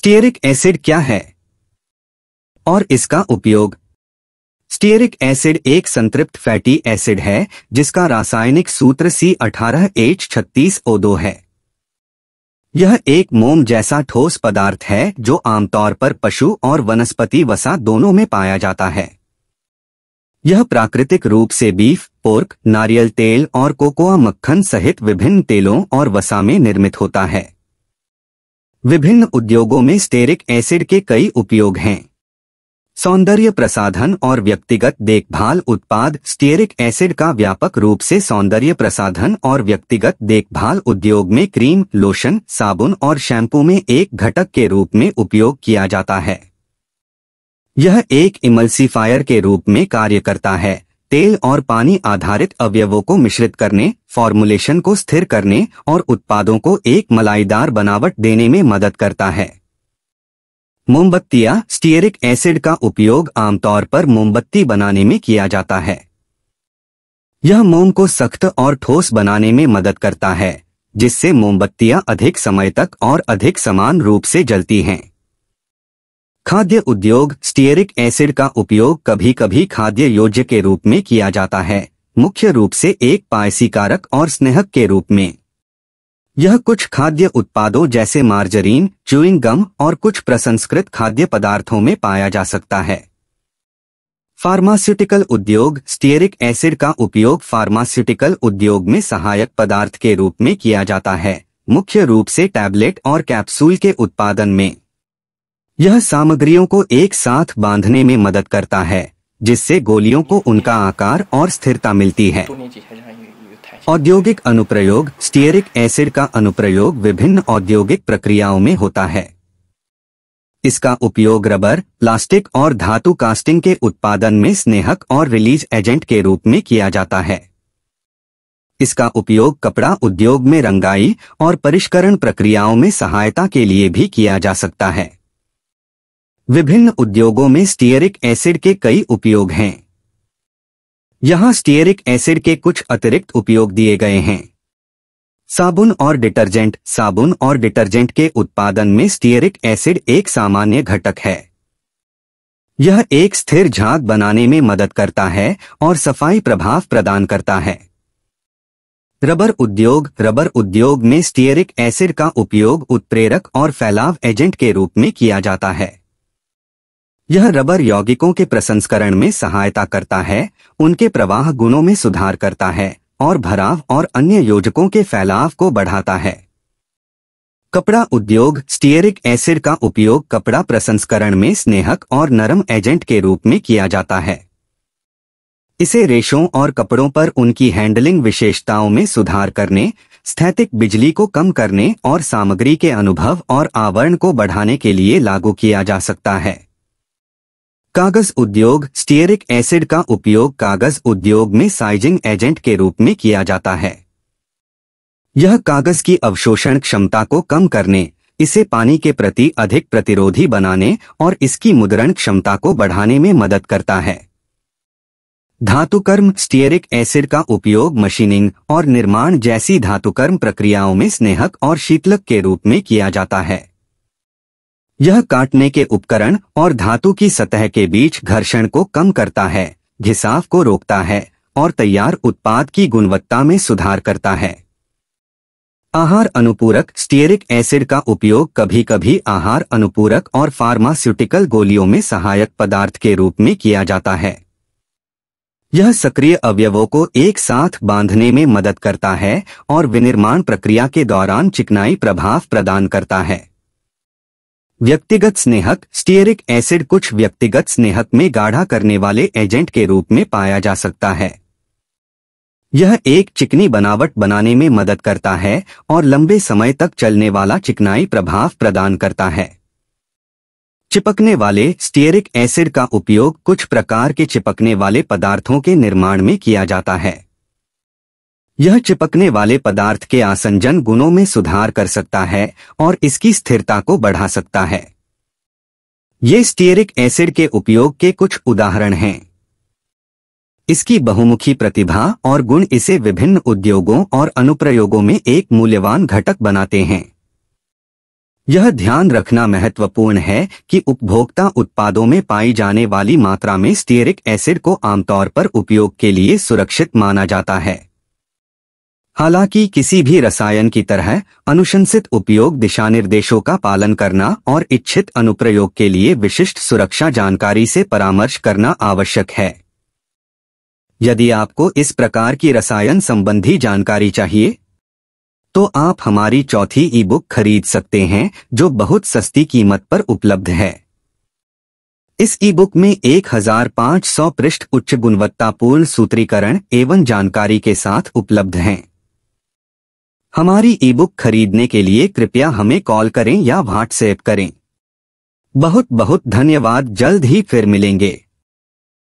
stearic acid क्या है और इसका उपयोग स्टीयरिक एसिड एक संतृप्त फैटी एसिड है जिसका रासायनिक सूत्र सी अठारह एच छत्तीस ओ दो है यह एक मोम जैसा ठोस पदार्थ है जो आमतौर पर पशु और वनस्पति वसा दोनों में पाया जाता है यह प्राकृतिक रूप से बीफ पोर्क नारियल तेल और कोकोआ मक्खन सहित विभिन्न तेलों और वसा में निर्मित होता है विभिन्न उद्योगों में स्टेरिक एसिड के कई उपयोग हैं सौंदर्य प्रसाधन और व्यक्तिगत देखभाल उत्पाद स्टेरिक एसिड का व्यापक रूप से सौंदर्य प्रसाधन और व्यक्तिगत देखभाल उद्योग में क्रीम लोशन साबुन और शैम्पू में एक घटक के रूप में उपयोग किया जाता है यह एक इमल्सीफायर के रूप में कार्य करता है तेल और पानी आधारित अवयवों को मिश्रित करने फॉर्मुलेशन को स्थिर करने और उत्पादों को एक मलाईदार बनावट देने में मदद करता है मोमबत्तियां स्टीयरिक एसिड का उपयोग आमतौर पर मोमबत्ती बनाने में किया जाता है यह मोम को सख्त और ठोस बनाने में मदद करता है जिससे मोमबत्तियां अधिक समय तक और अधिक समान रूप से जलती हैं खाद्य उद्योग स्टीयरिक एसिड का उपयोग कभी कभी खाद्य योज्य के रूप में किया जाता है मुख्य रूप से एक पायसी कारक और स्नेहक के रूप में यह कुछ खाद्य उत्पादों जैसे मार्जरीन च्यूइंग गम और कुछ प्रसंस्कृत खाद्य पदार्थों में पाया जा सकता है फार्मास्यूटिकल उद्योग स्टीयरिक एसिड का उपयोग फार्मास्यूटिकल उद्योग में सहायक पदार्थ के रूप में किया जाता है मुख्य रूप से टैबलेट और कैप्सूल के उत्पादन में यह सामग्रियों को एक साथ बांधने में मदद करता है जिससे गोलियों को उनका आकार और स्थिरता मिलती है औद्योगिक अनुप्रयोग स्टीयरिक एसिड का अनुप्रयोग विभिन्न औद्योगिक प्रक्रियाओं में होता है इसका उपयोग रबर प्लास्टिक और धातु कास्टिंग के उत्पादन में स्नेहक और रिलीज एजेंट के रूप में किया जाता है इसका उपयोग कपड़ा उद्योग में रंगाई और परिष्करण प्रक्रियाओं में सहायता के लिए भी किया जा सकता है विभिन्न उद्योगों में स्टीयरिक एसिड के कई उपयोग हैं यहां स्टीयरिक एसिड के कुछ अतिरिक्त उपयोग दिए गए हैं साबुन और डिटर्जेंट साबुन और डिटर्जेंट के उत्पादन में स्टीयरिक एसिड एक सामान्य घटक है यह एक स्थिर झाग बनाने में मदद करता है और सफाई प्रभाव प्रदान करता है रबर उद्योग रबर उद्योग में स्टीयरिक एसिड का उपयोग उत्प्रेरक और फैलाव एजेंट के रूप में किया जाता है यह रबर यौगिकों के प्रसंस्करण में सहायता करता है उनके प्रवाह गुणों में सुधार करता है और भराव और अन्य योजकों के फैलाव को बढ़ाता है कपड़ा उद्योग स्टीयरिक एसिड का उपयोग कपड़ा प्रसंस्करण में स्नेहक और नरम एजेंट के रूप में किया जाता है इसे रेशों और कपड़ों पर उनकी हैंडलिंग विशेषताओं में सुधार करने स्थैतिक बिजली को कम करने और सामग्री के अनुभव और आवरण को बढ़ाने के लिए लागू किया जा सकता है कागज उद्योग स्टीयरिक एसिड का उपयोग कागज उद्योग में साइजिंग एजेंट के रूप में किया जाता है यह कागज की अवशोषण क्षमता को कम करने इसे पानी के प्रति अधिक प्रतिरोधी बनाने और इसकी मुद्रण क्षमता को बढ़ाने में मदद करता है धातुकर्म स्टीयरिक एसिड का उपयोग मशीनिंग और निर्माण जैसी धातुकर्म प्रक्रियाओं में स्नेहक और शीतलक के रूप में किया जाता है यह काटने के उपकरण और धातु की सतह के बीच घर्षण को कम करता है घिसाव को रोकता है और तैयार उत्पाद की गुणवत्ता में सुधार करता है आहार अनुपूरक स्टीयरिक एसिड का उपयोग कभी कभी आहार अनुपूरक और फार्मास्यूटिकल गोलियों में सहायक पदार्थ के रूप में किया जाता है यह सक्रिय अवयवों को एक साथ बांधने में मदद करता है और विनिर्माण प्रक्रिया के दौरान चिकनाई प्रभाव प्रदान करता है व्यक्तिगत स्नेहक स्टीयरिक एसिड कुछ व्यक्तिगत स्नेहक में गाढ़ा करने वाले एजेंट के रूप में पाया जा सकता है यह एक चिकनी बनावट बनाने में मदद करता है और लंबे समय तक चलने वाला चिकनाई प्रभाव प्रदान करता है चिपकने वाले स्टीयरिक एसिड का उपयोग कुछ प्रकार के चिपकने वाले पदार्थों के निर्माण में किया जाता है यह चिपकने वाले पदार्थ के आसंजन गुणों में सुधार कर सकता है और इसकी स्थिरता को बढ़ा सकता है ये स्टीयरिक एसिड के उपयोग के कुछ उदाहरण हैं इसकी बहुमुखी प्रतिभा और गुण इसे विभिन्न उद्योगों और अनुप्रयोगों में एक मूल्यवान घटक बनाते हैं यह ध्यान रखना महत्वपूर्ण है कि उपभोक्ता उत्पादों में पाई जाने वाली मात्रा में स्टीयरिक एसिड को आमतौर पर उपयोग के लिए सुरक्षित माना जाता है हालांकि किसी भी रसायन की तरह अनुशंसित उपयोग दिशा निर्देशों का पालन करना और इच्छित अनुप्रयोग के लिए विशिष्ट सुरक्षा जानकारी से परामर्श करना आवश्यक है यदि आपको इस प्रकार की रसायन संबंधी जानकारी चाहिए तो आप हमारी चौथी ई बुक खरीद सकते हैं जो बहुत सस्ती कीमत पर उपलब्ध है इस ई बुक में 1500 पृष्ठ उच्च गुणवत्तापूर्ण सूत्रीकरण एवं जानकारी के साथ उपलब्ध हैं हमारी ई बुक खरीदने के लिए कृपया हमें कॉल करें या व्हाट्सएप करें बहुत बहुत धन्यवाद जल्द ही फिर मिलेंगे